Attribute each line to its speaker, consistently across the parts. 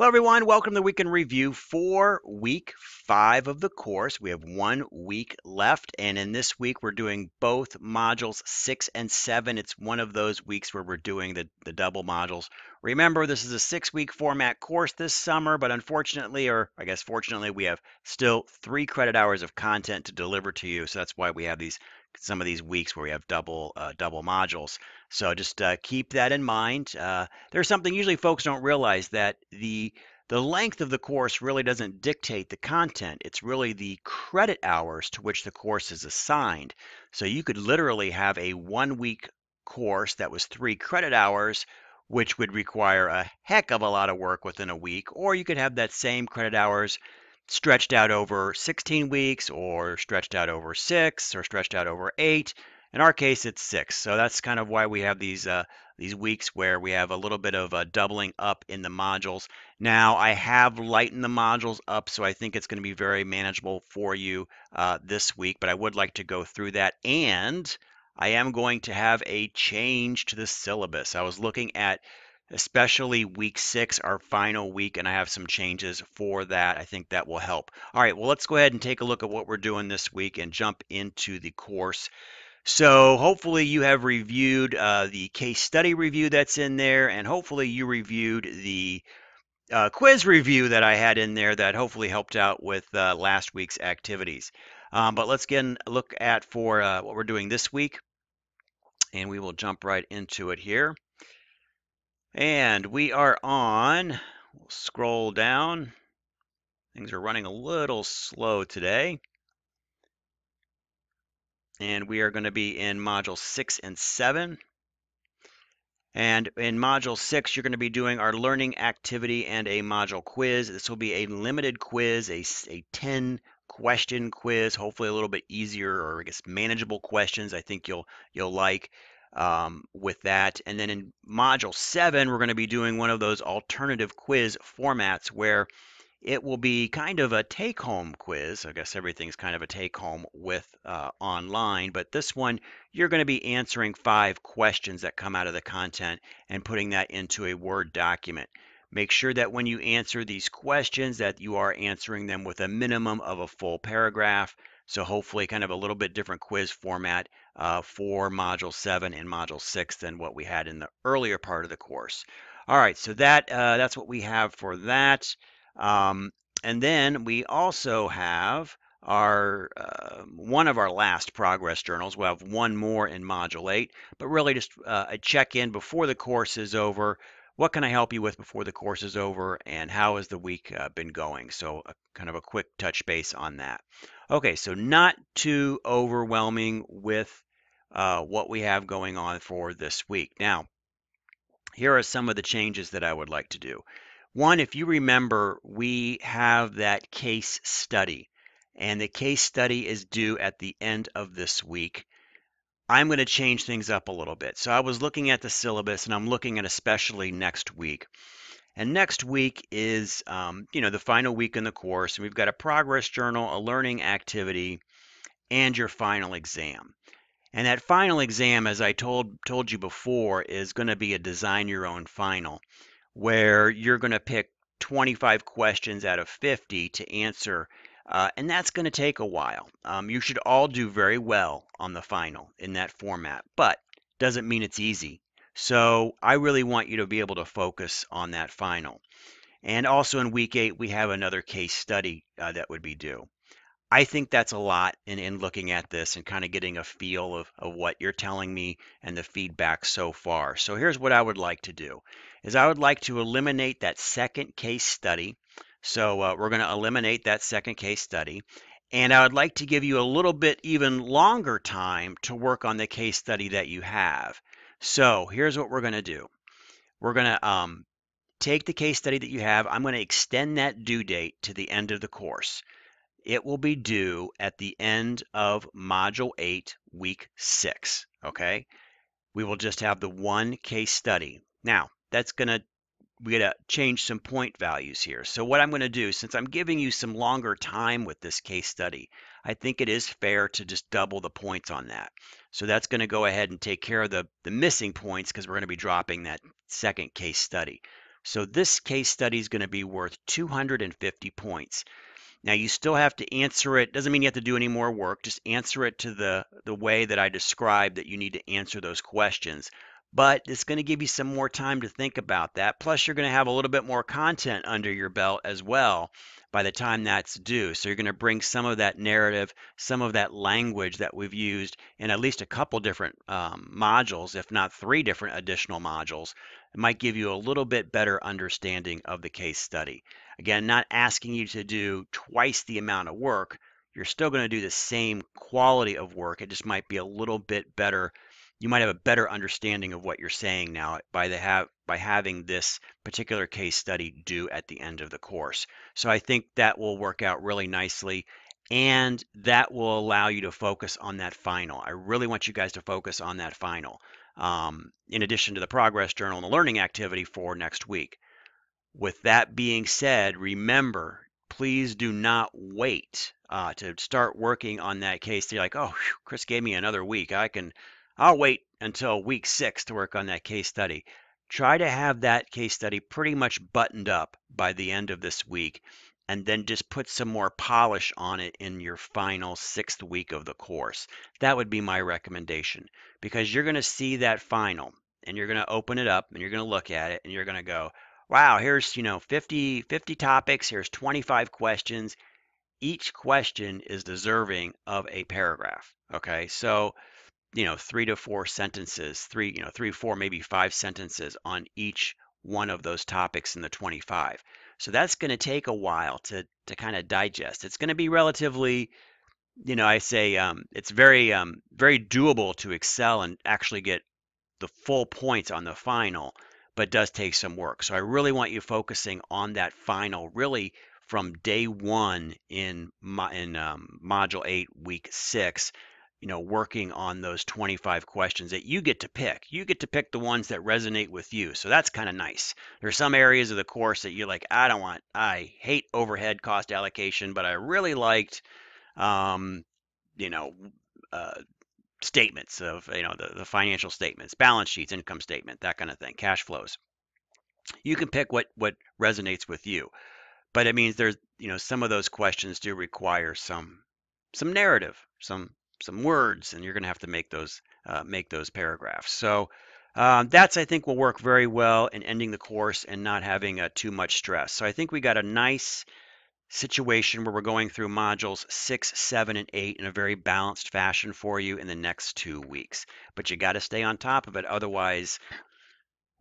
Speaker 1: Hello, everyone. Welcome to Weekend Review for week five of the course. We have one week left, and in this week, we're doing both modules six and seven. It's one of those weeks where we're doing the, the double modules. Remember, this is a six week format course this summer, but unfortunately, or I guess fortunately, we have still three credit hours of content to deliver to you. So that's why we have these some of these weeks where we have double uh, double modules. So just uh, keep that in mind. Uh, there's something usually folks don't realize that the the length of the course really doesn't dictate the content. It's really the credit hours to which the course is assigned. So you could literally have a one week course that was three credit hours, which would require a heck of a lot of work within a week, or you could have that same credit hours stretched out over 16 weeks or stretched out over six or stretched out over eight. In our case, it's six. So that's kind of why we have these uh, these weeks where we have a little bit of a doubling up in the modules. Now, I have lightened the modules up, so I think it's going to be very manageable for you uh, this week, but I would like to go through that. And I am going to have a change to the syllabus. I was looking at especially week six, our final week, and I have some changes for that. I think that will help. All right, well, let's go ahead and take a look at what we're doing this week and jump into the course. So hopefully you have reviewed uh, the case study review that's in there, and hopefully you reviewed the uh, quiz review that I had in there that hopefully helped out with uh, last week's activities. Um, but let's get a look at for uh, what we're doing this week, and we will jump right into it here. And we are on, we'll scroll down. Things are running a little slow today. And we are going to be in Module 6 and 7. And in Module 6, you're going to be doing our learning activity and a module quiz. This will be a limited quiz, a, a 10 question quiz, hopefully a little bit easier or I guess manageable questions I think you'll you'll like um, with that. And then in module seven, we're going to be doing one of those alternative quiz formats where it will be kind of a take home quiz. I guess everything's kind of a take home with uh, online, but this one, you're going to be answering five questions that come out of the content and putting that into a Word document. Make sure that when you answer these questions that you are answering them with a minimum of a full paragraph. So hopefully kind of a little bit different quiz format uh, for Module 7 and Module 6 than what we had in the earlier part of the course. All right, so that uh, that's what we have for that. Um, and then we also have our uh, one of our last progress journals. We'll have one more in Module 8, but really just uh, a check-in before the course is over what can I help you with before the course is over, and how has the week uh, been going? So, uh, kind of a quick touch base on that. Okay, so not too overwhelming with uh, what we have going on for this week. Now, here are some of the changes that I would like to do. One, if you remember, we have that case study, and the case study is due at the end of this week. I'm going to change things up a little bit. So I was looking at the syllabus and I'm looking at especially next week. And next week is, um, you know, the final week in the course. We've got a progress journal, a learning activity, and your final exam. And that final exam, as I told told you before, is going to be a design your own final, where you're going to pick 25 questions out of 50 to answer uh, and that's going to take a while. Um, you should all do very well on the final in that format, but doesn't mean it's easy. So I really want you to be able to focus on that final. And also in week eight, we have another case study uh, that would be due. I think that's a lot in, in looking at this and kind of getting a feel of, of what you're telling me and the feedback so far. So here's what I would like to do is I would like to eliminate that second case study. So uh, we're going to eliminate that second case study. And I would like to give you a little bit even longer time to work on the case study that you have. So here's what we're going to do. We're going to um, take the case study that you have. I'm going to extend that due date to the end of the course. It will be due at the end of Module 8, Week 6. Okay? We will just have the one case study. Now, that's going to we're going to change some point values here. So what I'm going to do, since I'm giving you some longer time with this case study, I think it is fair to just double the points on that. So that's going to go ahead and take care of the, the missing points because we're going to be dropping that second case study. So this case study is going to be worth 250 points. Now you still have to answer it. Doesn't mean you have to do any more work. Just answer it to the, the way that I described that you need to answer those questions but it's going to give you some more time to think about that. Plus, you're going to have a little bit more content under your belt as well by the time that's due. So, you're going to bring some of that narrative, some of that language that we've used in at least a couple different um, modules, if not three different additional modules. It might give you a little bit better understanding of the case study. Again, not asking you to do twice the amount of work. You're still going to do the same quality of work. It just might be a little bit better you might have a better understanding of what you're saying now by the have by having this particular case study due at the end of the course. So I think that will work out really nicely and that will allow you to focus on that final. I really want you guys to focus on that final um, in addition to the progress journal and the learning activity for next week. With that being said, remember, please do not wait uh, to start working on that case. You're like, oh, whew, Chris gave me another week. I can I'll wait until week six to work on that case study. Try to have that case study pretty much buttoned up by the end of this week, and then just put some more polish on it in your final sixth week of the course. That would be my recommendation because you're going to see that final and you're going to open it up and you're going to look at it and you're going to go, wow, here's, you know, 50, 50 topics, here's 25 questions. Each question is deserving of a paragraph. Okay. So, you know three to four sentences three you know three four maybe five sentences on each one of those topics in the 25 so that's going to take a while to to kind of digest it's going to be relatively you know i say um, it's very um, very doable to excel and actually get the full points on the final but does take some work so i really want you focusing on that final really from day one in in um, module eight week six you know working on those 25 questions that you get to pick you get to pick the ones that resonate with you so that's kind of nice there's are some areas of the course that you're like i don't want i hate overhead cost allocation but i really liked um, you know uh, statements of you know the, the financial statements balance sheets income statement that kind of thing cash flows you can pick what what resonates with you but it means there's you know some of those questions do require some some narrative some some words, and you're going to have to make those uh, make those paragraphs. So um, that's I think will work very well in ending the course and not having uh, too much stress. So I think we got a nice situation where we're going through modules six, seven, and eight in a very balanced fashion for you in the next two weeks. But you got to stay on top of it, otherwise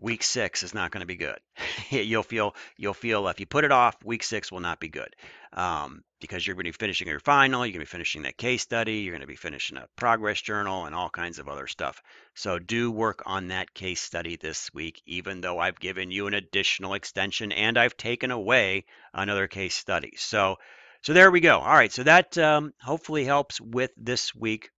Speaker 1: week six is not going to be good. you'll feel you'll feel if you put it off, week six will not be good um, because you're going to be finishing your final, you're going to be finishing that case study, you're going to be finishing a progress journal, and all kinds of other stuff. So do work on that case study this week, even though I've given you an additional extension and I've taken away another case study. So so there we go. All right, so that um, hopefully helps with this week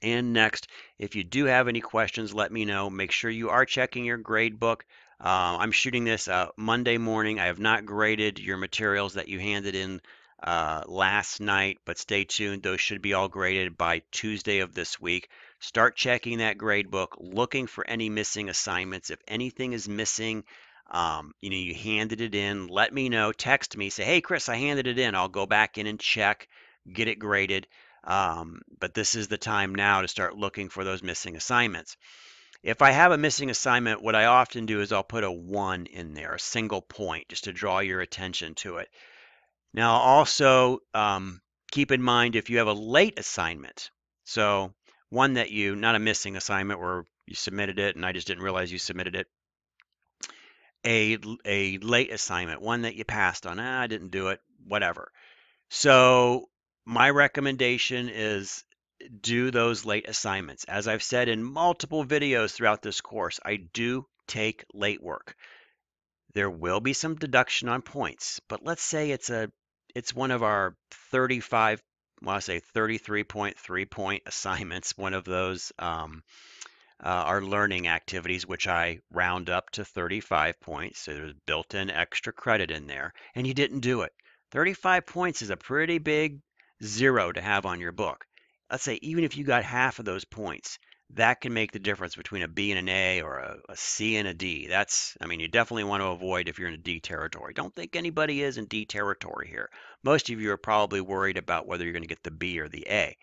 Speaker 1: and next, if you do have any questions, let me know. Make sure you are checking your grade book. Uh, I'm shooting this uh, Monday morning. I have not graded your materials that you handed in uh, last night, but stay tuned. Those should be all graded by Tuesday of this week. Start checking that grade book, looking for any missing assignments. If anything is missing, um, you know, you handed it in, let me know. Text me, say, hey, Chris, I handed it in. I'll go back in and check, get it graded. Um, but this is the time now to start looking for those missing assignments. If I have a missing assignment, what I often do is I'll put a one in there, a single point, just to draw your attention to it. Now also um, keep in mind if you have a late assignment, so one that you, not a missing assignment where you submitted it and I just didn't realize you submitted it, a, a late assignment, one that you passed on, ah, I didn't do it, whatever. So my recommendation is do those late assignments. As I've said in multiple videos throughout this course, I do take late work. There will be some deduction on points, but let's say it's a it's one of our 35, well, I say 33.3 point assignments, one of those um, uh, our learning activities, which I round up to 35 points. So there's built in extra credit in there, and you didn't do it. 35 points is a pretty big zero to have on your book. Let's say even if you got half of those points, that can make the difference between a B and an A or a, a C and a D. That's, I mean, you definitely want to avoid if you're in a D territory. Don't think anybody is in D territory here. Most of you are probably worried about whether you're going to get the B or the A.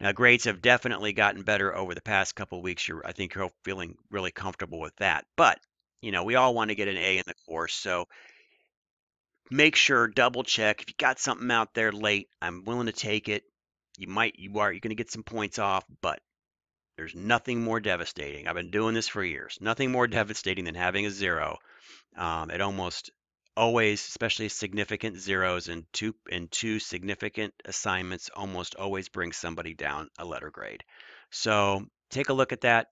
Speaker 1: Now, grades have definitely gotten better over the past couple weeks. You're, I think you're feeling really comfortable with that. But, you know, we all want to get an A in the course. So make sure, double check. If you got something out there late, I'm willing to take it. You might, you are, you're going to get some points off, but there's nothing more devastating. I've been doing this for years. Nothing more devastating than having a zero. Um, it almost always, especially significant zeros and two and two significant assignments, almost always brings somebody down a letter grade. So take a look at that.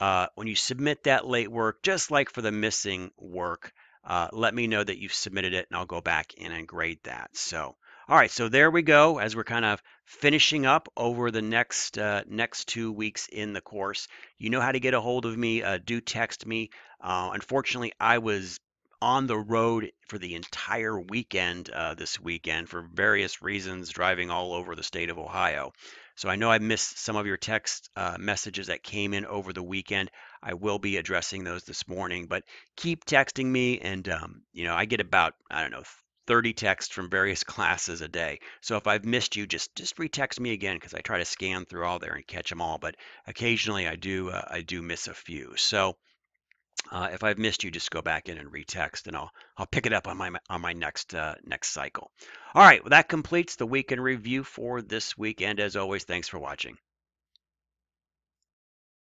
Speaker 1: Uh, when you submit that late work, just like for the missing work, uh, let me know that you've submitted it and I'll go back in and grade that. So, all right, so there we go as we're kind of finishing up over the next uh, next two weeks in the course. You know how to get a hold of me. Uh, do text me. Uh, unfortunately, I was on the road for the entire weekend uh, this weekend for various reasons, driving all over the state of Ohio. So I know I missed some of your text uh, messages that came in over the weekend. I will be addressing those this morning. But keep texting me, and um, you know I get about I don't know 30 texts from various classes a day. So if I've missed you, just just retext me again because I try to scan through all there and catch them all. But occasionally I do uh, I do miss a few. So uh, if I've missed you, just go back in and retext, and I'll I'll pick it up on my on my next uh, next cycle. All right, well that completes the week in review for this week. And as always, thanks for watching.